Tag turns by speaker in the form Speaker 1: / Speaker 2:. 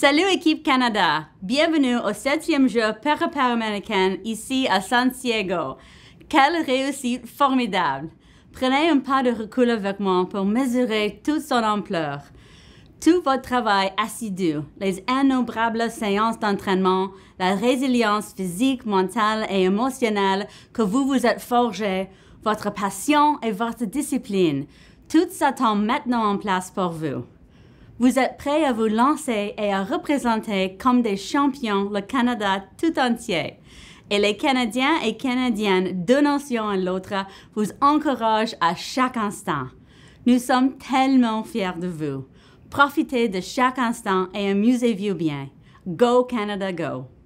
Speaker 1: Salut équipe Canada! Bienvenue au septième jeu Paraparaméricain ici à San Diego. Quelle réussite formidable! Prenez un pas de recul avec moi pour mesurer toute son ampleur. Tout votre travail assidu, les innombrables séances d'entraînement, la résilience physique, mentale et émotionnelle que vous vous êtes forgée, votre passion et votre discipline, tout s'attend maintenant en place pour vous. Vous êtes prêts à vous lancer et à représenter comme des champions le Canada tout entier. Et les Canadiens et Canadiennes, d'une nation à l'autre, vous encouragent à chaque instant. Nous sommes tellement fiers de vous. Profitez de chaque instant et amusez-vous bien. Go Canada, go!